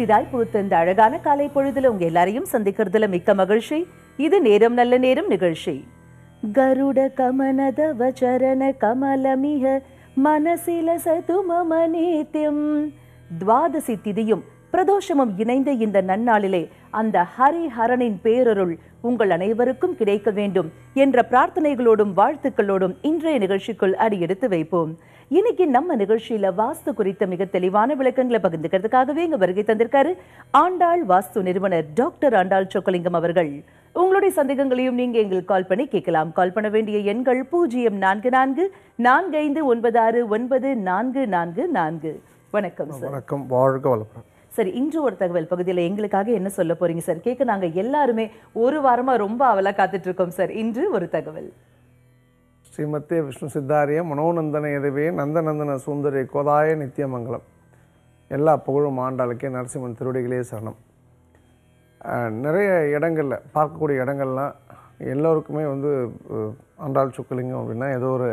புதிதாய் புகுத்திருந்த அழகான காலை பொழுதுல உங்க எல்லாரையும் சந்திக்கிறதுல மிக்க மகிழ்ச்சி இது நேரம் நல்ல நேரம் நிகழ்ச்சி கருட கமனதவ சரண கமலமிக மனசில சது துவாதசி திதியும் பிரதோஷமும் இணைந்த இந்த நன்னாளிலே அந்த ஹரிஹரனின் பேரருள் உங்கள் அனைவருக்கும் கிடைக்க வேண்டும் என்ற பிரார்த்தனைகளோடும் வாழ்த்துக்களோடும் இன்றைய நிகழ்ச்சிக்குள் அடியெடுத்து வைப்போம் இன்னைக்கு நம்ம நிகழ்ச்சியில வாஸ்து குறித்த மிக தெளிவான விளக்கங்களை பகிர்ந்துக்கிறதுக்காகவே இங்க வருகை தந்திருக்காரு ஆண்டாள் வாஸ்து நிறுவனர் டாக்டர் ஆண்டாள் சொக்கலிங்கம் அவர்கள் உங்களுடைய சந்தேகங்களையும் நீங்க எங்களுக்கு கால் பண்ணி கேட்கலாம் கால் பண்ண வேண்டிய எண்கள் பூஜ்ஜியம் நான்கு நான்கு நான்கு ஐந்து ஒன்பது ஆறு ஒன்பது நான்கு நான்கு நான்கு வணக்கம் வணக்கம் வாழ்க வளப்பரம் சரி இன்று ஒரு தகவல் பகுதியில் எங்களுக்காக என்ன சொல்ல போறீங்க சார் கேட்க நாங்கள் எல்லாருமே ஒரு வாரமாக ரொம்ப காத்துட்டு இருக்கோம் சார் இன்று ஒரு தகவல் ஸ்ரீமத்திய விஷ்ணு சித்தாரிய மனோநந்தன இதுவே நந்தநந்தன சுந்தரி கோதாய நித்தியமங்கலம் எல்லா புகழும் ஆண்டாளுக்கே நரசிம்மன் திருவடிகளே சரணம் நிறைய இடங்களில் பார்க்கக்கூடிய இடங்கள்லாம் எல்லோருக்குமே வந்து ஆண்டாள் சுக்கலிங்கம் அப்படின்னா ஏதோ ஒரு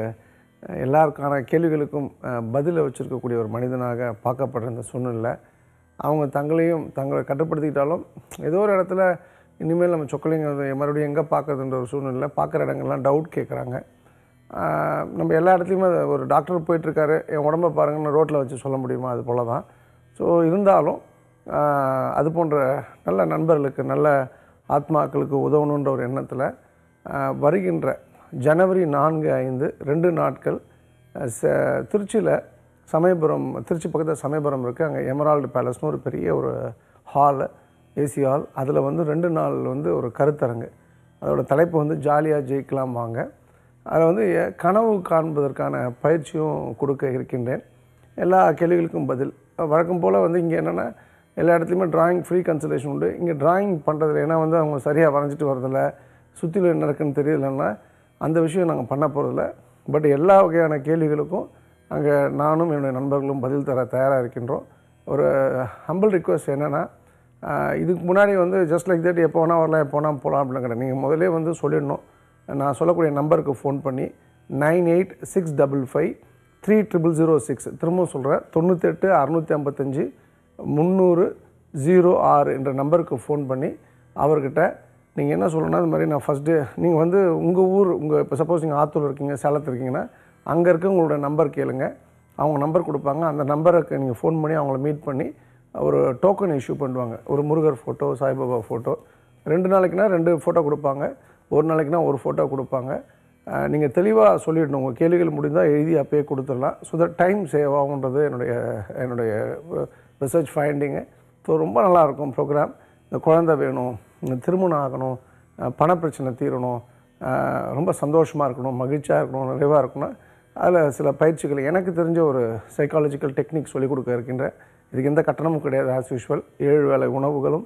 எல்லாருக்கான கேள்விகளுக்கும் பதிலை வச்சுருக்கக்கூடிய ஒரு மனிதனாக பார்க்கப்படுற இந்த சூழ்நிலை அவங்க தங்களையும் தங்களை கட்டுப்படுத்திக்கிட்டாலும் ஏதோ ஒரு இடத்துல இனிமேல் நம்ம சொக்கலிங்க மறுபடியும் எங்கே பார்க்குறதுன்ற ஒரு சூழ்நிலை பார்க்குற இடங்கள்லாம் டவுட் கேட்குறாங்க நம்ம எல்லா இடத்துலையுமே ஒரு டாக்டர் போயிட்டுருக்காரு என் உடம்பை பாருங்கன்னு ரோட்டில் வச்சு சொல்ல முடியுமா அது போல் தான் ஸோ இருந்தாலும் அது போன்ற நல்ல நண்பர்களுக்கு நல்ல ஆத்மாக்களுக்கு உதவணுன்ற ஒரு எண்ணத்தில் வருகின்ற ஜனவரி நான்கு ஐந்து ரெண்டு நாட்கள் திருச்சியில் சமயபுரம் திருச்சி பக்கத்தில் சமயபுரம் இருக்குது அங்கே எமரால்டு பேலஸ்னு ஒரு பெரிய ஒரு ஹாலு ஏசி ஹால் அதில் வந்து ரெண்டு நாள் வந்து ஒரு கருத்தரங்கு அதோடய தலைப்பு வந்து ஜாலியாக ஜெயிக்கலாம் வாங்க அதில் வந்து கனவு காண்பதற்கான பயிற்சியும் கொடுக்க இருக்கின்றேன் எல்லா கேள்விகளுக்கும் பதில் வழக்கம் போல் வந்து இங்கே என்னென்னா எல்லா இடத்துலையுமே ட்ராயிங் ஃப்ரீ கன்சல்டேஷன் உண்டு இங்கே ட்ராயிங் பண்ணுறதில்ல ஏன்னா வந்து அவங்க சரியாக வரைஞ்சிட்டு வரதில்ல சுற்றிலும் என்ன இருக்குன்னு தெரியலன்னா அந்த விஷயம் நாங்கள் பண்ண போகிறதில்ல பட் எல்லா வகையான கேள்விகளுக்கும் அங்கே நானும் என்னுடைய நண்பர்களும் பதில் தர தயாராக இருக்கின்றோம் ஒரு ஹம்பிள் ரிக்வஸ்ட் என்னென்னா இதுக்கு முன்னாடி வந்து ஜஸ்ட் லைக் தட் எப்போ வேணால் வரலாம் எப்போ வேணால் போகலாம் அப்படின்னு கிடையாது நீங்கள் முதலே வந்து சொல்லிடணும் நான் சொல்லக்கூடிய நம்பருக்கு ஃபோன் பண்ணி nine eight six double five three triple zero six திரும்பவும் சொல்கிறேன் தொண்ணூத்தெட்டு அறநூற்றி ஐம்பத்தஞ்சு முந்நூறு ஜீரோ ஆறு என்ற நம்பருக்கு ஃபோன் பண்ணி அவர்கிட்ட நீங்கள் என்ன சொல்லணும்னா அது மாதிரி நான் ஃபஸ்ட்டு நீங்கள் வந்து உங்கள் ஊர் உங்கள் இப்போ சப்போஸ் நீங்கள் ஆத்தூர் இருக்கீங்க சேலத்தில் இருக்கீங்கன்னா அங்கே இருக்க உங்களோட நம்பர் கேளுங்க அவங்க நம்பர் கொடுப்பாங்க அந்த நம்பருக்கு நீங்கள் ஃபோன் பண்ணி அவங்கள மீட் பண்ணி ஒரு டோக்கன் இஷ்யூ பண்ணுவாங்க ஒரு முருகர் ஃபோட்டோ சாய்பாபா ஃபோட்டோ ரெண்டு நாளைக்குனா ரெண்டு ஃபோட்டோ கொடுப்பாங்க ஒரு நாளைக்குனா ஒரு ஃபோட்டோ கொடுப்பாங்க நீங்கள் தெளிவாக சொல்லிடணும் உங்கள் கேள்விகள் முடிந்தால் எழுதி அப்பயே கொடுத்துடலாம் ஸோ தட் டைம் சேவ் ஆகுன்றது என்னுடைய என்னுடைய ரிசர்ச் ஃபைண்டிங்கு ஸோ ரொம்ப நல்லாயிருக்கும் ப்ரோக்ராம் இந்த குழந்த வேணும் திருமணம் ஆகணும் பணப்பிரச்சனை தீரணும் ரொம்ப சந்தோஷமாக இருக்கணும் மகிழ்ச்சியாக இருக்கணும் நிறைவாக இருக்கணும் அதில் சில பயிற்சிகள் எனக்கு தெரிஞ்ச ஒரு சைக்காலஜிக்கல் டெக்னிக் சொல்லிக் கொடுக்க இருக்கின்ற இதுக்கு எந்த கட்டணமும் கிடையாது ஆஸ் யூஷுவல் ஏழு வேலை உணவுகளும்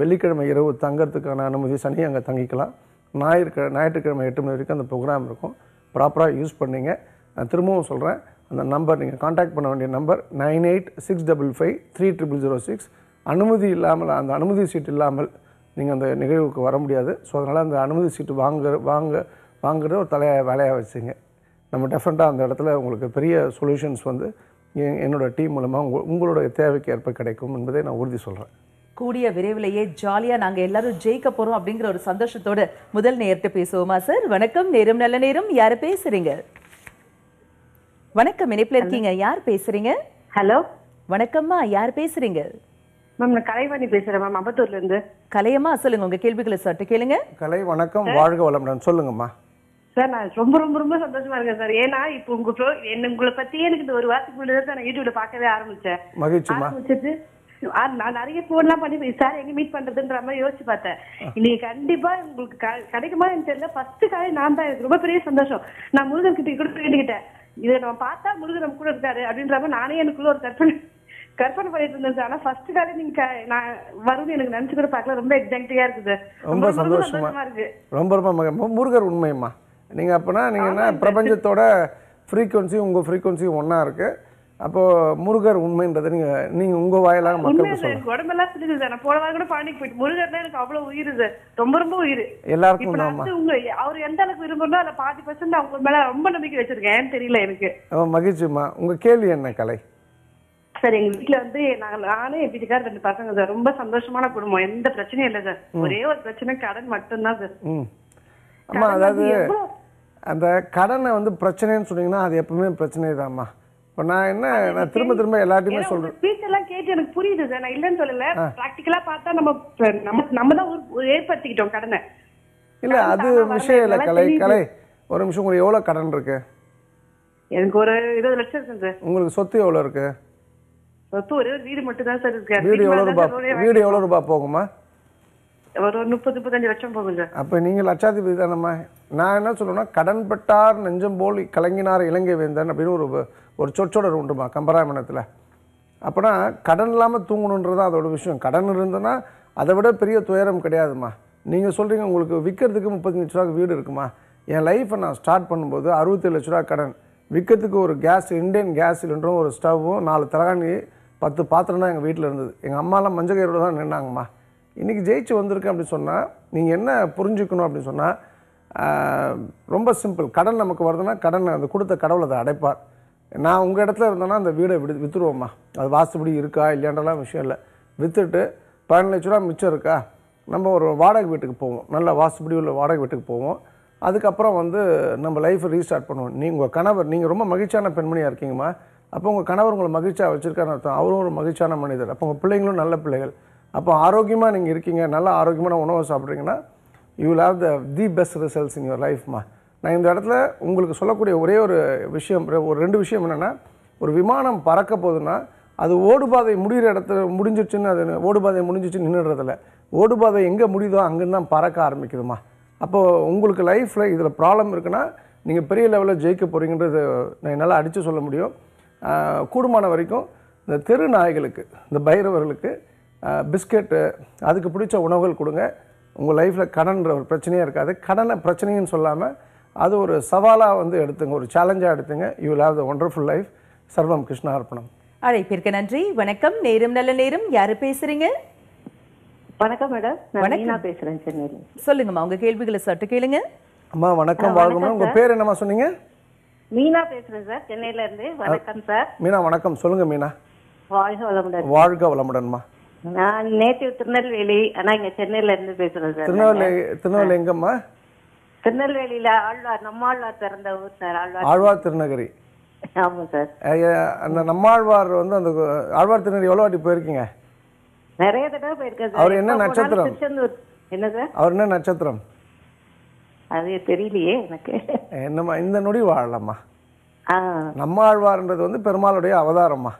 வெள்ளிக்கிழமை இரவு தங்கிறதுக்கான அனுமதி சனி அங்கே தங்கிக்கலாம் ஞாயிற்று ஞாயிற்றுக்கிழமை எட்டு மணி வரைக்கும் அந்த ப்ரோக்ராம் இருக்கும் ப்ராப்பராக யூஸ் பண்ணிங்க நான் திரும்பவும் சொல்கிறேன் அந்த நம்பர் நீங்கள் காண்டாக்ட் பண்ண வேண்டிய number nine eight six double five three triple zero six அனுமதி இல்லாமல் அந்த அனுமதி சீட் இல்லாமல் நீங்கள் அந்த நிகழ்வுக்கு வர முடியாது ஸோ அதனால் அந்த அனுமதி சீட்டு வாங்குற வாங்க வாங்குறத ஒரு தலையாக வேலையாக வச்சுங்க நம்ம டெஃபரெண்ட்டாக அந்த இடத்துல உங்களுக்கு பெரிய சொல்யூஷன்ஸ் வந்து என்னோடய டீம் மூலமாக உங்க உங்களுடைய தேவைக்கு ஏற்ப கிடைக்கும் என்பதை நான் உறுதி சொல்கிறேன் கூடிய விரைவிலேயே ஜாலியாக நாங்கள் எல்லாரும் ஜெயிக்க போகிறோம் அப்படிங்கிற ஒரு சந்தோஷத்தோடு முதல் நேரத்தை பேசுவோமா சார் வணக்கம் நேரம் நல்ல நேரம் யார் பேசுகிறீங்க வணக்கம் இணைப்பில் இருக்கீங்க யார் பேசுகிறீங்க ஹலோ வணக்கம்மா யார் பேசுகிறீங்க மேம் நான் கலைவாணி பேசுகிறேன் மேம் அம்பத்தூர்லேருந்து கலையம்மா சொல்லுங்கள் உங்கள் கேள்விகளை சட்டு கேளுங்க கலை வணக்கம் வாழ்க வளமுடன் சொல்லுங்கம்மா சார் நான் ரொம்ப ரொம்ப ரொம்ப சந்தோஷமா இருக்கேன் சார் ஏன்னா இப்போ உங்க என்ன உங்களை பத்தி எனக்கு இந்த ஒரு வாரத்துக்கு முன்னாடி தான் நான் யூடியூப்ல பார்க்கவே ஆரம்பிச்சேன் ஆரம்பிச்சிட்டு நான் நிறைய போன்லாம் பண்ணி சார் எங்க மீட் பண்றதுன்ற மாதிரி யோசிச்சு பார்த்தேன் நீ கண்டிப்பா உங்களுக்கு கிடைக்குமா எனக்கு தெரியல ஃபர்ஸ்ட் காலை நான் தான் எனக்கு ரொம்ப பெரிய சந்தோஷம் நான் முருகன் கிட்ட கூட கேட்டுக்கிட்டேன் இதை நம்ம பார்த்தா முருகன் நம்ம கூட இருக்காரு அப்படின்ற மாதிரி நானே எனக்குள்ள ஒரு கற்பனை கற்பனை பண்ணிட்டு இருந்தேன் சார் ஆனா ஃபர்ஸ்ட் காலை நீங்க நான் வரும்னு எனக்கு நினைச்சு கூட பார்க்கல ரொம்ப எக்ஸைட்டிங்கா இருக்குது ரொம்ப சந்தோஷமா இருக்கு ரொம்ப ரொம்ப முருகர் உண்மையம்மா நீங்கள் அப்போனா நீங்கள் என்ன பிரபஞ்சத்தோட ஃப்ரீக்குவன்சியும் உங்கள் ஃப்ரீக்குவன்சியும் ஒன்றா இருக்குது அப்போது முருகர் உண்மைன்றதை நீங்கள் நீங்கள் உங்கள் வாயிலாக மக்களுக்கு சொல்லுங்கள் உடம்பெல்லாம் சிரிச்சு சார் நான் போன கூட பாண்டிக்கு போயிட்டு முருகர் தான் எனக்கு அவ்வளோ உயிர் சார் ரொம்ப ரொம்ப உயிர் எல்லாருக்கும் நான் உங்க அவர் எந்த அளவுக்கு விரும்புறோம் அதில் பாதி பர்சன்ட் அவங்க மேலே ரொம்ப நம்பிக்கை வச்சிருக்கேன் ஏன்னு தெரியல எனக்கு மகிழ்ச்சிம்மா உங்கள் கேள்வி என்ன கலை சார் எங்க வீட்டுல வந்து நாங்க நானும் என் வீட்டுக்கார ரெண்டு பசங்க சார் ரொம்ப சந்தோஷமான குடும்பம் எந்த பிரச்சனையும் இல்ல சார் ஒரே ஒரு பிரச்சனை கடன் மட்டும்தான் சார் அம்மா அதாவது அந்த கடனை வந்து பிரச்சனைன்னு சொன்னீங்கன்னா அது எப்பவுமே பிரச்சனை தான்மா இப்போ நான் என்ன நான் திரும்ப திரும்ப எல்லாத்தையுமே சொல்றேன் எல்லாம் கேட்டு எனக்கு புரியுது சார் நான் இல்லைன்னு சொல்லல ப்ராக்டிக்கலா பார்த்தா நம்ம நம்ம நம்ம தான் ஒரு ஏற்படுத்திக்கிட்டோம் கடனை இல்ல அது விஷயம் இல்ல கலை கலை ஒரு நிமிஷம் உங்களுக்கு எவ்வளவு கடன் இருக்கு எனக்கு ஒரு இருபது லட்சம் இருக்கு சார் உங்களுக்கு சொத்து எவ்வளவு இருக்கு சொத்து ஒரே ஒரு வீடு மட்டும் தான் சார் இருக்கு வீடு எவ்வளவு ரூபாய் வீடு எவ்வளவு ரூபாய் போகுமா ஒரு முப்பது முப்பத்தஞ்சு லட்சம் போகும் அப்போ நீங்கள் லட்சாதிபதி தானம்மா நான் என்ன சொல்லணும்னா கடன்பட்டார் நெஞ்சம் போல் கலங்கினார் இலங்கை வேந்தன் அப்படின்னு ஒரு ஒரு சொற்றொடர் உண்டுமா கம்பராமணத்தில் அப்போனா கடன் இல்லாமல் தூங்கணுன்றது தான் அதோட விஷயம் கடன் இருந்ததுன்னா அதை விட பெரிய துயரம் கிடையாதுமா நீங்கள் சொல்கிறீங்க உங்களுக்கு விற்கிறதுக்கு முப்பத்தஞ்சு லட்ச ரூபா வீடு இருக்குமா என் லைஃப்பை நான் ஸ்டார்ட் பண்ணும்போது அறுபத்தேழு லட்ச ரூபா கடன் விற்கிறதுக்கு ஒரு கேஸ் இண்டியன் கேஸ் சிலிண்டரும் ஒரு ஸ்டவ்வும் நாலு தலகாணி பத்து பாத்திரம் தான் எங்கள் வீட்டில் இருந்தது எங்கள் அம்மாலாம் மஞ்சள் கயிறோடு தான் நின்னாங்கம்மா இன்றைக்கி ஜெயிச்சு வந்திருக்கு அப்படின்னு சொன்னால் நீங்கள் என்ன புரிஞ்சுக்கணும் அப்படின்னு சொன்னால் ரொம்ப சிம்பிள் கடன் நமக்கு வருதுன்னா கடன் அந்த கொடுத்த கடவுளை அதை அடைப்பார் நான் உங்கள் இடத்துல இருந்தேன்னா அந்த வீடை விடு விற்றுருவோம்மா அது வாசுபடி இருக்கா இல்லையான்றலாம் விஷயம் இல்லை விற்றுட்டு பதினஞ்சு லட்ச ரூபா மிச்சம் இருக்கா நம்ம ஒரு வாடகை வீட்டுக்கு போவோம் நல்ல வாசுபடி உள்ள வாடகை வீட்டுக்கு போவோம் அதுக்கப்புறம் வந்து நம்ம லைஃப்பை ரீஸ்டார்ட் பண்ணுவோம் நீங்கள் உங்கள் கணவர் நீங்கள் ரொம்ப மகிழ்ச்சியான பெண்மணியாக இருக்கீங்கம்மா அப்போ உங்கள் கணவர் உங்களை மகிழ்ச்சியாக வச்சுருக்கான்னு அர்த்தம் அவரும் ஒரு மகிழ்ச்சியான மனிதர் அப்போ உங்கள் பிள்ளைங்களும் நல்ல பிள்ளைகள் அப்போ ஆரோக்கியமாக நீங்கள் இருக்கீங்க நல்லா ஆரோக்கியமான உணவை சாப்பிட்றீங்கன்னா you will have the the best results in your லைஃப்மா நான் இந்த இடத்துல உங்களுக்கு சொல்லக்கூடிய ஒரே ஒரு விஷயம் ஒரு ரெண்டு விஷயம் என்னென்னா ஒரு விமானம் பறக்க போகுதுன்னா அது ஓடுபாதை முடிகிற இடத்துல முடிஞ்சிடுச்சுன்னு அது ஓடுபாதை முடிஞ்சிச்சு நின்றுடுறதில்ல ஓடுபாதை எங்கே முடியுதோ அங்கேன்னு தான் பறக்க ஆரம்பிக்குதுமா அப்போது உங்களுக்கு லைஃப்பில் இதில் ப்ராப்ளம் இருக்குன்னா நீங்கள் பெரிய லெவலில் ஜெயிக்க போகிறீங்கன்றது நான் என்னால் அடித்து சொல்ல முடியும் கூடுமான வரைக்கும் இந்த தெரு நாய்களுக்கு இந்த பைரவர்களுக்கு பிஸ்கெட்டு அதுக்கு பிடிச்ச உணவுகள் கொடுங்க உங்கள் லைஃப்பில் கடன்ற ஒரு பிரச்சனையாக இருக்காது கடனை பிரச்சனையும் சொல்லாமல் அது ஒரு சவாலாக வந்து எடுத்துங்க ஒரு சேலஞ்சாக எடுத்துங்க you will have the wonderful life சர்வம் கிருஷ்ணா அர்ப்பணம் அழைப்பிற்கு நன்றி வணக்கம் நேரம் நல்ல நேரம் யாரு பேசுறீங்க வணக்கம் மேடம் வணக்கம் பேசுறேன் சொல்லுங்கம்மா உங்க கேள்விகளை சட்டு கேளுங்க அம்மா வணக்கம் வாழ்க உங்க பேர் என்னம்மா சொன்னீங்க மீனா பேசுறேன் சார் சென்னையில இருந்து வணக்கம் சார் மீனா வணக்கம் சொல்லுங்க மீனா வாழ்க வளமுடன் வாழ்க வளமுடன்மா நான் நேட்டிவ் திருநெல்வேலி ஆனா இங்க சென்னையில இருந்து பேசுறது சார் திருநெல்வேலி திருநெல்வேலி எங்கம்மா திருநெல்வேலியில ஆழ்வார் நம்மாழ்வார் பிறந்த ஊர் சார் ஆழ்வார் ஆழ்வார் திருநகரி ஆமா சார் அந்த நம்மாழ்வார் வந்து அந்த ஆழ்வார் திருநகரி எவ்வளவு வாட்டி போயிருக்கீங்க நிறைய தடவை போயிருக்கேன் அவர் என்ன நட்சத்திரம் என்ன சார் அவர் என்ன நட்சத்திரம் அது தெரியலையே எனக்கு என்னம்மா இந்த நொடி வாழலாமா நம்மாழ்வார்ன்றது வந்து பெருமாளுடைய அவதாரம்மா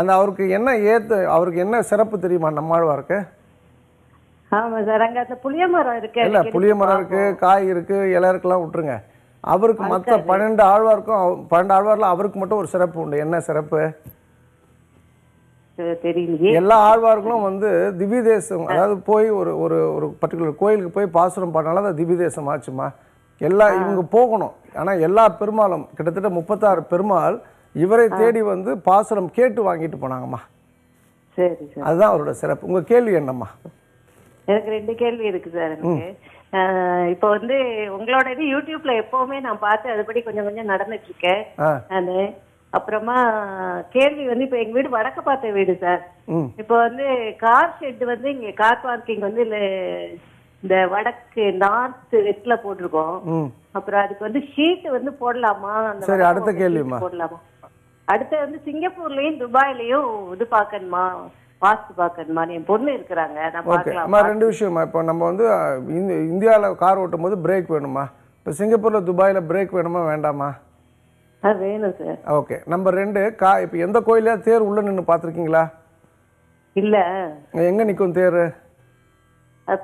அந்த அவருக்கு என்ன ஏத்து அவருக்கு என்ன சிறப்பு தெரியுமா நம்மாழ்வாருக்கு ஆமா சார் அங்க அந்த புளிய மரம் இருக்கு இல்ல புளிய மரம் இருக்கு காய் இருக்கு இலை விட்டுருங்க அவருக்கு மத்த பன்னெண்டு ஆழ்வாருக்கும் பன்னெண்டு ஆழ்வார்ல அவருக்கு மட்டும் ஒரு சிறப்பு உண்டு என்ன சிறப்பு எல்லா ஆழ்வார்களும் வந்து திவ்யதேசம் அதாவது போய் ஒரு ஒரு ஒரு பர்டிகுலர் கோயிலுக்கு போய் பாசுரம் பண்ணாலும் அது திவ்யதேசம் ஆச்சுமா எல்லா இவங்க போகணும் ஆனா எல்லா பெருமாளும் கிட்டத்தட்ட முப்பத்தாறு பெருமாள் இவரை தேடி வந்து பாசனம் கேட்டு வாங்கிட்டு போனாங்கம்மா சரி அதுதான் அவரோட சிறப்பு உங்க கேள்வி என்னம்மா எனக்கு ரெண்டு கேள்வி இருக்கு சார் எனக்கு இப்போ வந்து உங்களோட இது யூடியூப்ல எப்பவுமே நான் பார்த்து அதுபடி கொஞ்சம் கொஞ்சம் நடந்துட்டு இருக்கேன் அப்புறமா கேள்வி வந்து இப்ப எங்க வீடு வடக்கு பார்த்த வீடு சார் இப்போ வந்து கார் ஷெட் வந்து இங்க கார் பார்க்கிங் வந்து இந்த வடக்கு நார்த் வெஸ்ட்ல போட்டிருக்கோம் அப்புறம் அதுக்கு வந்து ஷீட் வந்து போடலாமா அந்த அடுத்த போடலாமா அடுத்து வந்து சிங்கப்பூர்லயும் துபாய்லயும் இது பார்க்கணுமா வாஸ்து என் பொண்ணு இருக்கிறாங்க ஓகே அம்மா ரெண்டு விஷயமா இப்போ நம்ம வந்து இந்தியாவில் கார் ஓட்டும் போது பிரேக் வேணுமா இப்போ சிங்கப்பூரில் துபாயில் பிரேக் வேணுமா வேண்டாமா வேணும் சார் ஓகே நம்பர் ரெண்டு கா இப்போ எந்த கோயிலா தேர் உள்ள நின்று பார்த்துருக்கீங்களா இல்ல எங்க நிற்கும் தேர்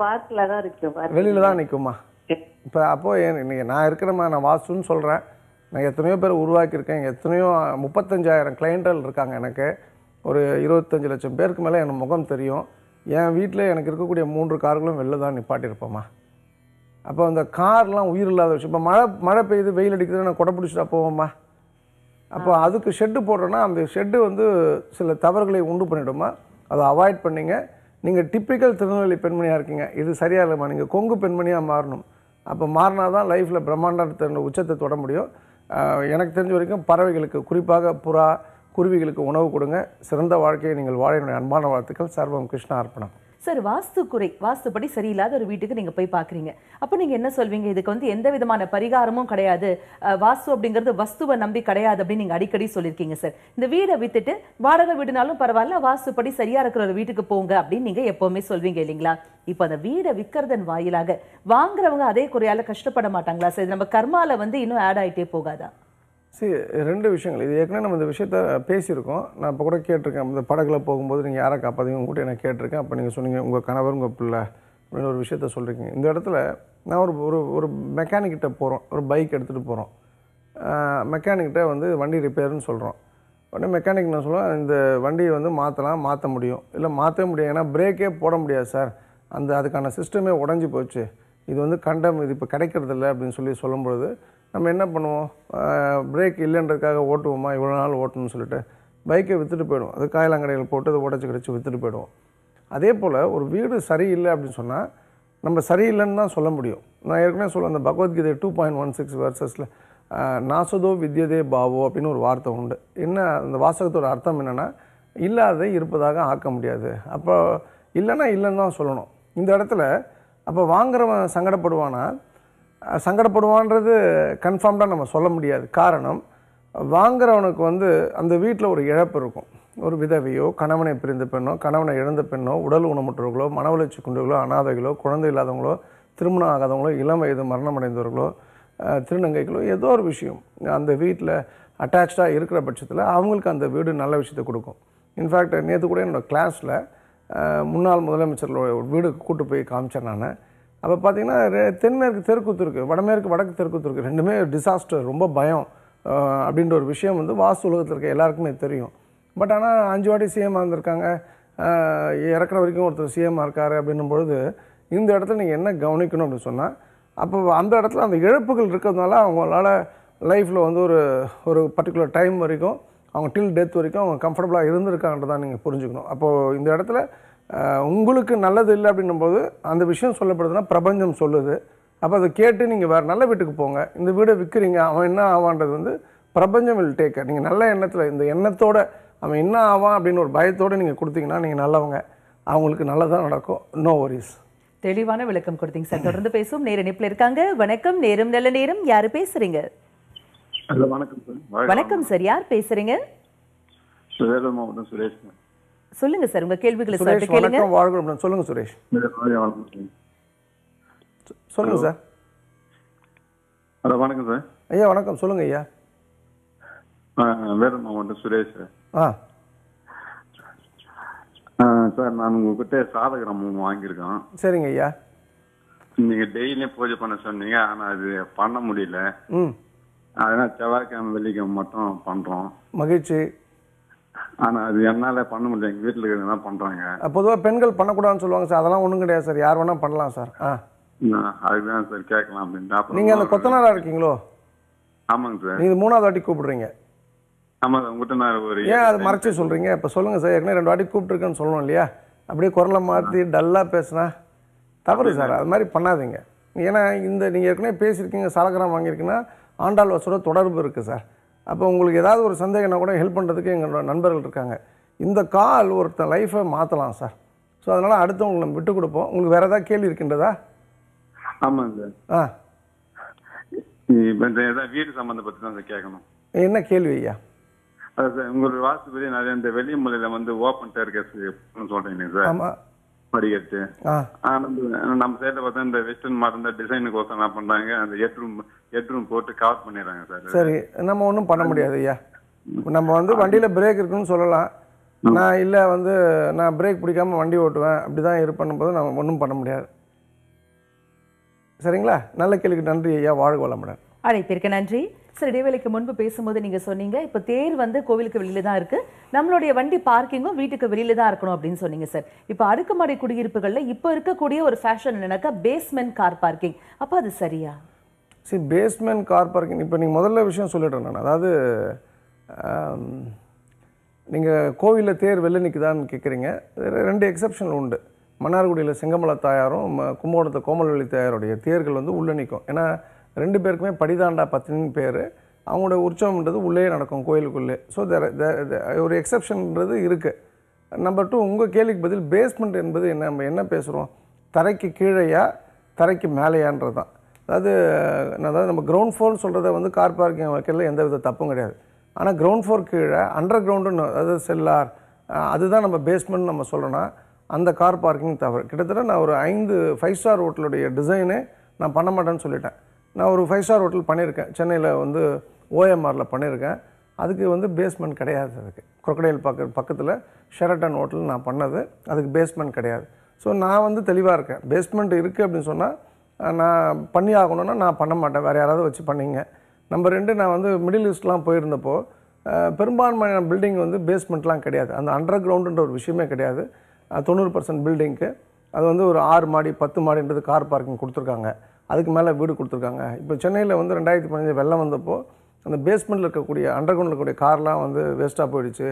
பார்க்கில் தான் வெளியில தான் நிக்குமா இப்போ அப்போ நான் இருக்கிறமா நான் வாசுன்னு சொல்கிறேன் நான் எத்தனையோ பேர் உருவாக்கியிருக்கேன் எத்தனையோ முப்பத்தஞ்சாயிரம் கிளைண்டல் இருக்காங்க எனக்கு ஒரு இருபத்தஞ்சி லட்சம் பேருக்கு மேலே எனக்கு முகம் தெரியும் என் வீட்டில் எனக்கு இருக்கக்கூடிய மூன்று கார்களும் வெளில தான் நிப்பாட்டியிருப்போம்மா அப்போ அந்த கார்லாம் உயிர் இல்லாத விஷயம் இப்போ மழை மழை பெய்யுது வெயில் அடிக்கிறது நான் கொடை பிடிச்சிட்டா போவோம்மா அப்போ அதுக்கு ஷெட்டு போடுறோன்னா அந்த ஷெட்டு வந்து சில தவறுகளை உண்டு பண்ணிவிடுமா அதை அவாய்ட் பண்ணிங்க நீங்கள் டிப்பிக்கல் திருநெல்வேலி பெண்மணியாக இருக்கீங்க இது சரியாக இல்லைம்மா நீங்கள் கொங்கு பெண்மணியாக மாறணும் அப்போ மாறினா தான் லைஃப்பில் பிரம்மாண்டத்தை உச்சத்தை தொட முடியும் எனக்கு தெரிஞ்ச வரைக்கும் பறவைகளுக்கு குறிப்பாக புறா குருவிகளுக்கு உணவு கொடுங்க சிறந்த வாழ்க்கையை நீங்கள் வாழினுடைய அன்பான வாழ்த்துக்கள் சர்வம் கிருஷ்ணா அர்ப்பணம் சார் வாஸ்து குறை வாஸ்துப்படி சரியில்லாத ஒரு வீட்டுக்கு நீங்கள் போய் பார்க்குறீங்க அப்போ நீங்கள் என்ன சொல்வீங்க இதுக்கு வந்து எந்த விதமான பரிகாரமும் கிடையாது வாஸ்து அப்படிங்கிறது வஸ்துவை நம்பி கிடையாது அப்படின்னு நீங்கள் அடிக்கடி சொல்லியிருக்கீங்க சார் இந்த வீடை விற்றுட்டு வாடகை வீடுனாலும் பரவாயில்ல வாஸ்துப்படி சரியாக இருக்கிற ஒரு வீட்டுக்கு போங்க அப்படின்னு நீங்கள் எப்போவுமே சொல்வீங்க இல்லைங்களா இப்போ அந்த வீடை விற்கிறதன் வாயிலாக வாங்குறவங்க அதே குறையால் கஷ்டப்பட மாட்டாங்களா சார் நம்ம கர்மாவில் வந்து இன்னும் ஆட் ஆகிட்டே போகாதான் சரி ரெண்டு விஷயங்கள் இது ஏற்கனவே நம்ம இந்த விஷயத்த பேசியிருக்கோம் நான் இப்போ கூட கேட்டிருக்கேன் இந்த படகுல போகும்போது நீங்கள் யாரை காப்பாதீங்க உங்கள்கிட்ட நான் கேட்டிருக்கேன் அப்போ நீங்கள் சொன்னீங்க உங்கள் கணவர் உங்கள் பிள்ளை அப்படின்னு ஒரு விஷயத்த சொல்கிறீங்க இந்த இடத்துல நான் ஒரு ஒரு ஒரு மெக்கானிக்கிட்ட போகிறோம் ஒரு பைக் எடுத்துகிட்டு போகிறோம் மெக்கானிக்கிட்ட வந்து வண்டி ரிப்பேர்னு சொல்கிறோம் உடனே மெக்கானிக் நான் சொல்லுவேன் இந்த வண்டியை வந்து மாற்றலாம் மாற்ற முடியும் இல்லை மாற்றவே முடியும் ஏன்னா பிரேக்கே போட முடியாது சார் அந்த அதுக்கான சிஸ்டமே உடஞ்சி போச்சு இது வந்து கண்டம் இது இப்போ கிடைக்கிறதில்ல அப்படின்னு சொல்லி சொல்லும்பொழுது நம்ம என்ன பண்ணுவோம் பிரேக் இல்லைன்றதுக்காக ஓட்டுவோமா இவ்வளோ நாள் ஓட்டணும்னு சொல்லிட்டு பைக்கை விற்றுட்டு போயிடுவோம் அது காயலாங்கடையில் போட்டு அதை உடச்சி கிடச்சி விற்றுட்டு போயிடுவோம் அதே போல் ஒரு வீடு சரியில்லை அப்படின்னு சொன்னால் நம்ம சரியில்லைன்னு தான் சொல்ல முடியும் நான் ஏற்கனவே சொல்லுவேன் அந்த Bhagavad Gita two point one six வர்சஸில் நாசதோ வித்யதே பாவோ அப்படின்னு ஒரு வார்த்தை உண்டு என்ன அந்த வாசகத்தோட அர்த்தம் என்னென்னா இல்லாததை இருப்பதாக ஆக்க முடியாது அப்போ இல்லைன்னா இல்லைன்னு தான் சொல்லணும் இந்த இடத்துல அப்போ வாங்குறவன் சங்கடப்படுவானா சங்கடப்படுவான்றது கன்ஃபார்ம்டாக நம்ம சொல்ல முடியாது காரணம் வாங்குறவனுக்கு வந்து அந்த வீட்டில் ஒரு இழப்பு இருக்கும் ஒரு விதவையோ கணவனை பிரிந்த பெண்ணோ கணவனை இழந்த பெண்ணோ உடல் ஊனமுற்றவர்களோ மனவளர்ச்சி குண்டுகளோ அனாதைகளோ குழந்தை இல்லாதவங்களோ திருமணம் ஆகாதவங்களோ இளம் வயது மரணமடைந்தவர்களோ திருநங்கைகளோ ஏதோ ஒரு விஷயம் அந்த வீட்டில் அட்டாச்சாக இருக்கிற பட்சத்தில் அவங்களுக்கு அந்த வீடு நல்ல விஷயத்தை கொடுக்கும் இன்ஃபேக்ட் நேற்று கூட என்னோடய கிளாஸில் முன்னாள் முதலமைச்சர்களோட வீடு கூப்பிட்டு போய் காமிச்சேன் நான் அப்போ பார்த்தீங்கன்னா தென்மேற்கு தெற்குத்து இருக்குது வடமேற்கு வடக்கு தெற்குத்து இருக்குது ரெண்டுமே டிசாஸ்டர் ரொம்ப பயம் அப்படின்ற ஒரு விஷயம் வந்து வாஸ்து உலகத்தில் இருக்க எல்லாருக்குமே தெரியும் பட் ஆனால் அஞ்சு வாட்டி சிஎம் இருந்திருக்காங்க இறக்குற வரைக்கும் ஒருத்தர் சிஎம்மாக இருக்கார் அப்படின்னும் பொழுது இந்த இடத்துல நீங்கள் என்ன கவனிக்கணும் அப்படின்னு சொன்னால் அப்போ அந்த இடத்துல அந்த இழப்புகள் இருக்கிறதுனால அவங்களால லைஃப்பில் வந்து ஒரு ஒரு பர்டிகுலர் டைம் வரைக்கும் அவங்க டில் டெத் வரைக்கும் அவங்க கம்ஃபர்டபுளாக இருந்திருக்காங்கன்றதான் நீங்கள் புரிஞ்சுக்கணும் அப்போது இந்த இடத்துல உங்களுக்கு நல்லது இல்லை அப்படின்னும்போது அந்த விஷயம் சொல்லப்படுதுன்னா பிரபஞ்சம் சொல்லுது அப்போ அதை கேட்டு நீங்கள் வேறு நல்ல வீட்டுக்கு போங்க இந்த வீடை விற்கிறீங்க அவன் என்ன ஆவான்றது வந்து பிரபஞ்சம் வில் டேக் நீங்கள் நல்ல எண்ணத்தில் இந்த எண்ணத்தோட அவன் என்ன ஆவான் அப்படின்னு ஒரு பயத்தோடு நீங்கள் கொடுத்தீங்கன்னா நீங்கள் நல்லவங்க அவங்களுக்கு நல்லதாக நடக்கும் நோ வரிஸ் தெளிவான விளக்கம் கொடுத்தீங்க சார் தொடர்ந்து பேசும் நேர நிப்பில் இருக்காங்க வணக்கம் நேரம் நல்ல நேரம் யார் பேசுறீங்க வணக்கம் சார் வணக்கம் சார் யார் பேசுறீங்க சுரேஷ் சொல்லுங்க சார் உங்க கேள்விகளை சார் கேளுங்க வளமுடன் சொல்லுங்க சுரேஷ் சொல்லுங்க சார் ஹலோ வணக்கம் சார் ஐயா வணக்கம் சொல்லுங்க ஐயா வேற மாவட்டம் சுரேஷ் ஆ சார் நான் உங்ககிட்ட சாதகம் வாங்கியிருக்கோம் சரிங்க ஐயா நீங்க டெய்லியும் பூஜை பண்ண சொன்னீங்க ஆனா அது பண்ண முடியல ம் அதனால செவ்வாய்க்கிழமை வெள்ளிக்கிழமை மட்டும் பண்றோம் மகிழ்ச்சி ஆனா அது என்னால பண்ண முடியல எங்க வீட்டுல இருக்கிறவங்க தான் பண்றாங்க பொதுவா பெண்கள் பண்ணக்கூடாதுன்னு சொல்லுவாங்க சார் அதெல்லாம் ஒண்ணும் கிடையாது சார் யார் வேணா பண்ணலாம் சார் ஆ அதுதான் சார் கேட்கலாம் அப்படின்ட்டு நீங்க அந்த கொத்தனாரா இருக்கீங்களோ ஆமாங்க சார் நீங்க மூணாவது வாட்டி கூப்பிடுறீங்க ஆமா உங்ககிட்ட நான் ஒரு ஏன் அது மறைச்சு சொல்றீங்க இப்ப சொல்லுங்க சார் ஏற்கனவே ரெண்டு வாட்டி கூப்பிட்டுருக்கேன்னு சொல்லணும் இல்லையா அப்படியே குரலை மாற்றி டல்லாக பேசுனா தவறு சார் அது மாதிரி பண்ணாதீங்க ஏன்னா இந்த நீங்கள் ஏற்கனவே பேசியிருக்கீங்க சாலகிராம் வாங்கியிருக்கீங்கன்னா ஆண்டாள் வசோட தொடர்பு இருக்குது சார் அப்போ உங்களுக்கு ஏதாவது ஒரு சந்தேகம்னா கூட ஹெல்ப் பண்ணுறதுக்கு எங்களோட நண்பர்கள் இருக்காங்க இந்த கால் ஒருத்தன் லைஃப்பை மாற்றலாம் சார் ஸோ அதனால் அடுத்தவங்களை நம்ம விட்டு கொடுப்போம் உங்களுக்கு வேறு ஏதாவது கேள்வி இருக்கின்றதா ஆமாங்க சார் ஆ இப்போ வீடு சம்மந்தப்பட்டு தான் சார் கேட்கணும் என்ன கேள்வி ஐயா அதான் சார் உங்களோட வாசப்படி நிறைய இந்த வெளி வந்து ஓப்பன் டேர்கேஸ் சொல்கிறீங்க சார் ஆமாம் படிக்கட்டு நம்ம சைடுல பார்த்தா இந்த வெஸ்டர்ன் மாடல் டிசைனுக்கு ஒசம் என்ன பண்றாங்க அந்த ஹெட்ரூம் ரூம் போட்டு கவர் பண்ணிடுறாங்க சார் சரி நம்ம ஒன்றும் பண்ண முடியாது ஐயா நம்ம வந்து வண்டியில பிரேக் இருக்குன்னு சொல்லலாம் நான் இல்லை வந்து நான் பிரேக் பிடிக்காம வண்டி ஓட்டுவேன் அப்படி தான் இருப்பேன் போது நம்ம ஒன்றும் பண்ண முடியாது சரிங்களா நல்ல கேள்விக்கு நன்றி ஐயா வாழ்க வளமுடன் அழைப்பிற்கு நன்றி சார் இடைவேளைக்கு முன்பு பேசும்போது நீங்கள் சொன்னீங்க இப்போ தேர் வந்து கோவிலுக்கு வெளியில தான் இருக்குது நம்மளுடைய வண்டி பார்க்கிங்கும் வீட்டுக்கு வெளியில் தான் இருக்கணும் அப்படின்னு சொன்னீங்க சார் இப்போ அடுக்குமாடி குடியிருப்புகளில் இப்போ இருக்கக்கூடிய ஒரு ஃபேஷன் என்னன்னாக்கா பேஸ்மெண்ட் கார் பார்க்கிங் அப்போ அது சரியா சரி பேஸ்மெண்ட் கார் பார்க்கிங் இப்போ நீங்கள் முதல்ல விஷயம் சொல்லிடுறேன் நான் அதாவது நீங்கள் கோவிலில் தேர் வெளில நிற்குதான்னு கேட்குறீங்க ரெண்டு எக்ஸப்ஷன் உண்டு மன்னார்குடியில் செங்கமல தாயாரும் கும்பகோணத்தை கோமல்வெளி தாயாருடைய தேர்கள் வந்து உள்ளே நிற்கும் ஏன்னா ரெண்டு பேருக்குமே படிதாண்டா பத்தினின்னு பேர் அவங்களோட உற்சவம்ன்றது உள்ளே நடக்கும் கோயிலுக்குள்ளே ஸோ ஒரு எக்ஸப்ஷன்ன்றது இருக்குது நம்பர் டூ உங்கள் கேள்விக்கு பதில் பேஸ்மெண்ட் என்பது என்ன நம்ம என்ன பேசுகிறோம் தரைக்கு கீழேயா தரைக்கு மேலேயான்றது தான் அதாவது அதாவது நம்ம கிரவுண்ட் ஃபோர்னு சொல்கிறத வந்து கார் பார்க்கிங் வைக்கிறதுல எந்த வித தப்பும் கிடையாது ஆனால் கிரவுண்ட் ஃபோர் கீழே அண்டர் கிரவுண்டுன்னு அதாவது செல்லார் அதுதான் நம்ம பேஸ்மெண்ட் நம்ம சொல்லணும் அந்த கார் பார்க்கிங் தவறு கிட்டத்தட்ட நான் ஒரு ஐந்து ஃபைவ் ஸ்டார் ஹோட்டலுடைய டிசைனு நான் பண்ண மாட்டேன்னு சொல்லிட்டேன் நான் ஒரு ஃபைவ் ஸ்டார் ஹோட்டல் பண்ணியிருக்கேன் சென்னையில் வந்து ஓஎம்ஆரில் பண்ணியிருக்கேன் அதுக்கு வந்து பேஸ்மெண்ட் கிடையாது அதுக்கு குரக்கடையில் பக்க பக்கத்தில் ஷெரட்டன் ஹோட்டல் நான் பண்ணது அதுக்கு பேஸ்மெண்ட் கிடையாது ஸோ நான் வந்து தெளிவாக இருக்கேன் பேஸ்மெண்ட் இருக்குது அப்படின்னு சொன்னால் நான் பண்ணி ஆகணும்னா நான் பண்ண மாட்டேன் வேறு யாராவது வச்சு பண்ணிங்க நம்பர் ரெண்டு நான் வந்து மிடில் ஈஸ்ட்லாம் போயிருந்தப்போ பெரும்பான்மையான பில்டிங் வந்து பேஸ்மெண்ட்லாம் கிடையாது அந்த அண்டர் கிரவுண்டுன்ற ஒரு விஷயமே கிடையாது தொண்ணூறு பர்சன்ட் பில்டிங்க்கு அது வந்து ஒரு ஆறு மாடி பத்து மாடின்றது கார் பார்க்கிங் கொடுத்துருக்காங்க அதுக்கு மேலே வீடு கொடுத்துருக்காங்க இப்போ சென்னையில் வந்து ரெண்டாயிரத்தி பதினஞ்சு வெள்ளம் வந்தப்போ அந்த பேஸ்மெண்ட்டில் இருக்கக்கூடிய அண்டர் கிரவுண்டில் இருக்கக்கூடிய கார்லாம் வந்து வேஸ்ட்டாக போயிடுச்சு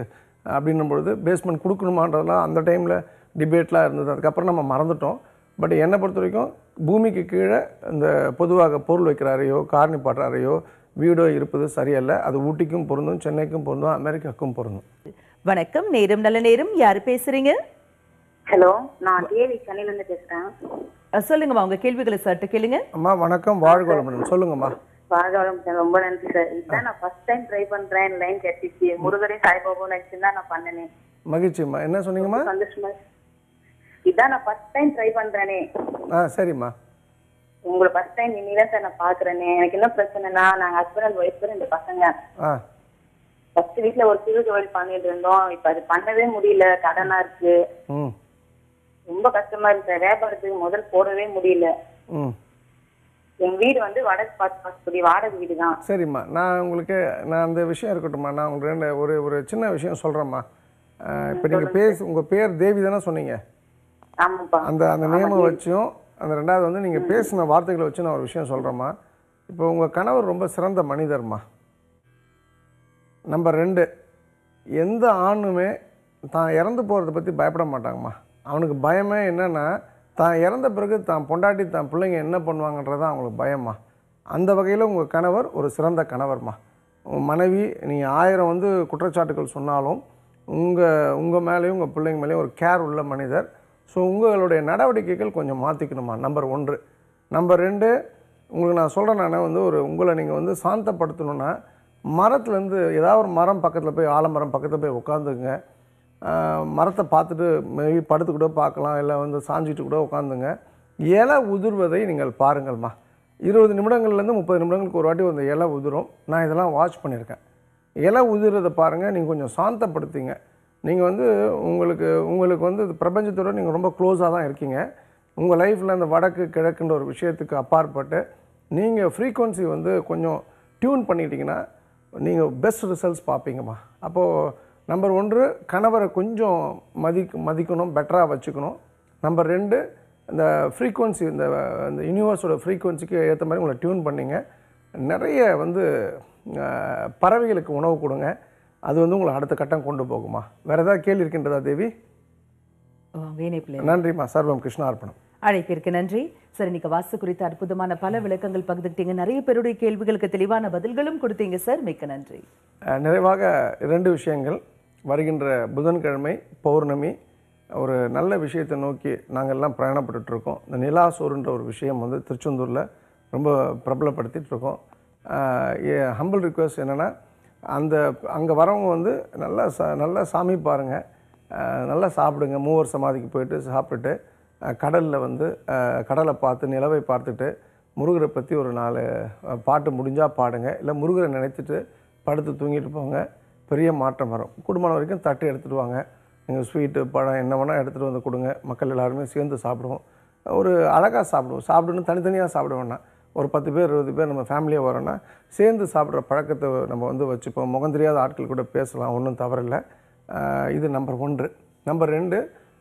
அப்படின்னும் பொழுது பேஸ்மெண்ட் கொடுக்கணுமான்றதுலாம் அந்த டைமில் டிபேட்லாம் இருந்தது அதுக்கப்புறம் நம்ம மறந்துட்டோம் பட் என்னை பொறுத்த வரைக்கும் பூமிக்கு கீழே இந்த பொதுவாக பொருள் வைக்கிறாரையோ காரணி பாடுறாரையோ வீடோ இருப்பது சரியல்ல அது ஊட்டிக்கும் பொருந்தும் சென்னைக்கும் பொருந்தும் அமெரிக்காவுக்கும் பொருந்தும் வணக்கம் நேரம் நல்ல நேரம் யார் பேசுறீங்க ஹலோ நான் தேவி சென்னையிலேருந்து பேசுகிறேன் சொல்லுங்கம்மா உங்க கேள்விகளை சட்டு கேளுங்க அம்மா வணக்கம் வாழ்க வளமுடன் சொல்லுங்கம்மா வாழ்க வளமுடன் ரொம்ப நன்றி சார் இதுதான் நான் ஃபர்ஸ்ட் டைம் ட்ரை பண்றேன் லைன் கட்டிச்சு முருகரே சாய்பாபா நினைச்சு தான் நான் பண்ணனே மகிழ்ச்சிம்மா என்ன சொன்னீங்கம்மா சந்தோஷமா இதான் நான் ஃபர்ஸ்ட் டைம் ட்ரை பண்றேனே ஆ சரிம்மா உங்களை ஃபர்ஸ்ட் டைம் இன்னிதான் சார் நான் பாக்குறேனே எனக்கு என்ன பிரச்சனைனா நாங்க ஹஸ்பண்ட் அண்ட் ஒய்ஃப் ரெண்டு பசங்க ஃபர்ஸ்ட் வீட்ல ஒரு சிறு தொழில் பண்ணிட்டு இருந்தோம் இப்ப அது பண்ணவே முடியல கடனா இருக்கு ரொம்ப கஷ்டமா இருக்கு வியாபாரத்துக்கு முதல் போடவே முடியல என் வீடு வந்து வடக்கு பாஸ்படி வாடகை வீடு தான் சரிம்மா நான் உங்களுக்கு நான் அந்த விஷயம் இருக்கட்டும்மா நான் உங்களுக்கு ரெண்டு ஒரு ஒரு சின்ன விஷயம் சொல்கிறேம்மா இப்போ நீங்கள் பேர் உங்கள் பேர் தேவி தானே சொன்னீங்க அந்த அந்த நியமம் வச்சும் அந்த ரெண்டாவது வந்து நீங்கள் பேசின வார்த்தைகளை வச்சு நான் ஒரு விஷயம் சொல்கிறேம்மா இப்போ உங்கள் கணவர் ரொம்ப சிறந்த மனிதர்மா நம்பர் ரெண்டு எந்த ஆணுமே தான் இறந்து போகிறத பற்றி பயப்பட மாட்டாங்கம்மா அவனுக்கு பயமே என்னென்னா தான் இறந்த பிறகு தான் பொண்டாட்டி தான் பிள்ளைங்க என்ன பண்ணுவாங்கன்றதான் அவங்களுக்கு பயமா அந்த வகையில் உங்கள் கணவர் ஒரு சிறந்த கணவர்மா மனைவி நீங்கள் ஆயிரம் வந்து குற்றச்சாட்டுகள் சொன்னாலும் உங்கள் உங்கள் மேலேயும் உங்கள் பிள்ளைங்க மேலேயும் ஒரு கேர் உள்ள மனிதர் ஸோ உங்களுடைய நடவடிக்கைகள் கொஞ்சம் மாற்றிக்கணுமா நம்பர் ஒன்று நம்பர் ரெண்டு உங்களுக்கு நான் சொல்கிறேன் நான் வந்து ஒரு உங்களை நீங்கள் வந்து சாந்தப்படுத்தணுன்னா மரத்துலேருந்து ஏதாவது ஒரு மரம் பக்கத்தில் போய் ஆலமரம் பக்கத்தில் போய் உட்காந்துக்குங்க மரத்தை பார்த்துட்டு மேபி படுத்து கூட பார்க்கலாம் இல்லை வந்து சாஞ்சிட்டு கூட உட்காந்துங்க இலை உதிர்வதை நீங்கள் பாருங்கள்மா இருபது நிமிடங்கள்லேருந்து முப்பது நிமிடங்களுக்கு ஒரு வாட்டி அந்த இலை உதிரும் நான் இதெல்லாம் வாட்ச் பண்ணியிருக்கேன் இலை உதிரதை பாருங்கள் நீங்கள் கொஞ்சம் சாந்தப்படுத்திங்க நீங்கள் வந்து உங்களுக்கு உங்களுக்கு வந்து பிரபஞ்சத்தோட நீங்கள் ரொம்ப க்ளோஸாக தான் இருக்கீங்க உங்கள் லைஃப்பில் அந்த வடக்கு கிழக்குன்ற ஒரு விஷயத்துக்கு அப்பாற்பட்டு நீங்கள் ஃப்ரீக்குவன்சி வந்து கொஞ்சம் டியூன் பண்ணிட்டீங்கன்னா நீங்கள் பெஸ்ட் ரிசல்ட்ஸ் பார்ப்பீங்கம்மா அப்போது நம்பர் ஒன்று கணவரை கொஞ்சம் மதி மதிக்கணும் பெட்டராக வச்சுக்கணும் நம்பர் ரெண்டு இந்த ஃப்ரீக்குவன்சி இந்த இந்த யூனிவர்ஸோட ஃப்ரீக்குவன்சிக்கு ஏற்ற மாதிரி உங்களை டியூன் பண்ணிங்க நிறைய வந்து பறவைகளுக்கு உணவு கொடுங்க அது வந்து உங்களை அடுத்த கட்டம் கொண்டு போகுமா வேறு ஏதாவது கேள்வி இருக்கின்றதா தேவி நன்றிம்மா சர்வம் கிருஷ்ணா அர்ப்பணம் அழைப்பிற்கு நன்றி சார் இன்னைக்கு வாஸ்து குறித்த அற்புதமான பல விளக்கங்கள் பகிர்ந்துக்கிட்டீங்க நிறைய பேருடைய கேள்விகளுக்கு தெளிவான பதில்களும் கொடுத்தீங்க சார் மிக்க நன்றி நிறைவாக இரண்டு விஷயங்கள் வருகின்ற புதன்கிழமை பௌர்ணமி ஒரு நல்ல விஷயத்தை நோக்கி நாங்கள்லாம் பிரயாணப்பட்டுருக்கோம் இந்த நிலாசோருன்ற ஒரு விஷயம் வந்து திருச்செந்தூரில் ரொம்ப பிரபலப்படுத்திகிட்ருக்கோம் ஹம்பிள் ரிக்வஸ்ட் என்னென்னா அந்த அங்கே வரவங்க வந்து நல்லா ச நல்லா சாமி பாருங்கள் நல்லா சாப்பிடுங்க மூவர் சமாதிக்கு போயிட்டு சாப்பிட்டுட்டு கடலில் வந்து கடலை பார்த்து நிலவை பார்த்துட்டு முருகரை பற்றி ஒரு நாலு பாட்டு முடிஞ்சால் பாடுங்க இல்லை முருகரை நினைச்சிட்டு படுத்து தூங்கிட்டு போங்க பெரிய மாற்றம் வரும் குடும்பம் வரைக்கும் தட்டு எடுத்துகிட்டு வாங்க நீங்கள் ஸ்வீட்டு பழம் என்ன வேணால் எடுத்துகிட்டு வந்து கொடுங்க மக்கள் எல்லாருமே சேர்ந்து சாப்பிடுவோம் ஒரு அழகாக சாப்பிடுவோம் சாப்பிடணும் தனித்தனியாக சாப்பிட வேணாம் ஒரு பத்து பேர் இருபது பேர் நம்ம ஃபேமிலியாக வரோன்னா சேர்ந்து சாப்பிட்ற பழக்கத்தை நம்ம வந்து வச்சுப்போம் முகம் தெரியாத ஆட்கள் கூட பேசலாம் ஒன்றும் தவறில்லை இது நம்பர் ஒன்று நம்பர் ரெண்டு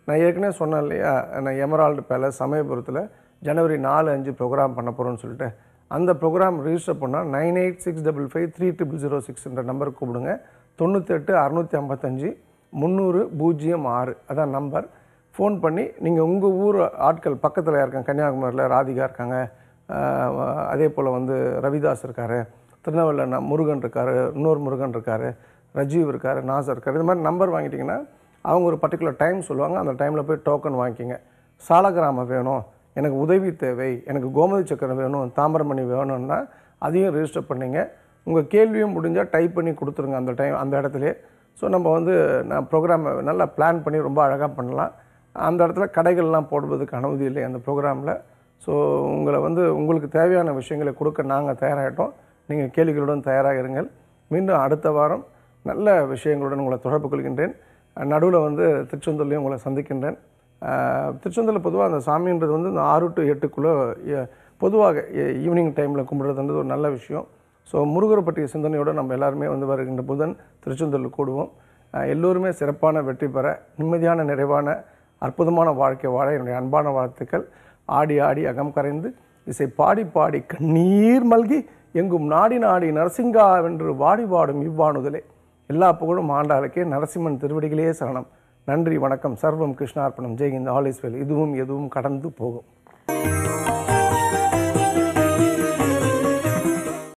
நான் ஏற்கனவே சொன்னேன் இல்லையா நான் எமரால்டு பேலஸ் சமயபுரத்தில் ஜனவரி நாலு அஞ்சு ப்ரோக்ராம் பண்ண போகிறோன்னு சொல்லிட்டு அந்த ப்ரோக்ராம் ரிஜிஸ்டர் பண்ணால் nine eight six double five three triple zero சிக்ஸ்ன்ற நம்பருக்கு கூப்பிடுங்க தொண்ணூற்றெட்டு அறநூற்றி ஐம்பத்தஞ்சு முந்நூறு பூஜ்ஜியம் ஆறு அதான் நம்பர் ஃபோன் பண்ணி நீங்கள் உங்கள் ஊர் ஆட்கள் பக்கத்தில் இருக்காங்க கன்னியாகுமரியில் ராதிகா இருக்காங்க அதே போல் வந்து ரவிதாஸ் இருக்கார் திருநெல்வேலியில் முருகன் இருக்கார் இன்னொரு முருகன் இருக்கார் ரஜீவ் இருக்கார் நாசர் இருக்கார் இது மாதிரி நம்பர் வாங்கிட்டிங்கன்னா அவங்க ஒரு பர்டிகுலர் டைம் சொல்லுவாங்க அந்த டைமில் போய் டோக்கன் வாங்கிக்கிங்க சாலகிராமம் வேணும் எனக்கு உதவி தேவை எனக்கு கோமதி சக்கரம் வேணும் தாம்பரமணி வேணும்னா அதையும் ரிஜிஸ்டர் பண்ணிங்க உங்கள் கேள்வியும் முடிஞ்சால் டைப் பண்ணி கொடுத்துருங்க அந்த டைம் அந்த இடத்துல ஸோ நம்ம வந்து நான் ப்ரோக்ராமை நல்லா பிளான் பண்ணி ரொம்ப அழகாக பண்ணலாம் அந்த இடத்துல கடைகள்லாம் போடுவதுக்கு அனுமதி இல்லை அந்த ப்ரோக்ராமில் ஸோ உங்களை வந்து உங்களுக்கு தேவையான விஷயங்களை கொடுக்க நாங்கள் தயாராகிட்டோம் நீங்கள் கேள்விகளுடன் தயாராக இருங்கள் மீண்டும் அடுத்த வாரம் நல்ல விஷயங்களுடன் உங்களை தொடர்பு கொள்கின்றேன் நடுவில் வந்து திருச்செந்தூர்லேயும் உங்களை சந்திக்கின்றேன் திருச்செந்தூரில் பொதுவாக அந்த சாமின்றது வந்து இந்த ஆறு டு எட்டுக்குள்ளே பொதுவாக ஈவினிங் டைமில் கும்பிட்றதுன்றது ஒரு நல்ல விஷயம் ஸோ முருகரை பற்றிய சிந்தனையோடு நம்ம எல்லாருமே வந்து வருகின்ற புதன் திருச்செந்தூரில் கூடுவோம் எல்லோருமே சிறப்பான வெற்றி பெற நிம்மதியான நிறைவான அற்புதமான வாழ்க்கை வாழ என்னுடைய அன்பான வாழ்த்துக்கள் ஆடி ஆடி அகம் கரைந்து இசை பாடி பாடி கண்ணீர் மல்கி எங்கும் நாடி நாடி நரசிங்கா வென்று வாடி பாடும் இவ்வானுதலே எல்லா புகழும் ஆண்டாளுக்கே நரசிம்மன் திருவடிகளே சரணம் நன்றி வணக்கம் சர்வம் கிருஷ்ணார்ப்பணம் ஜெய்ஹிந்த் ஆல் இதுவும் எதுவும் கடந்து போகும்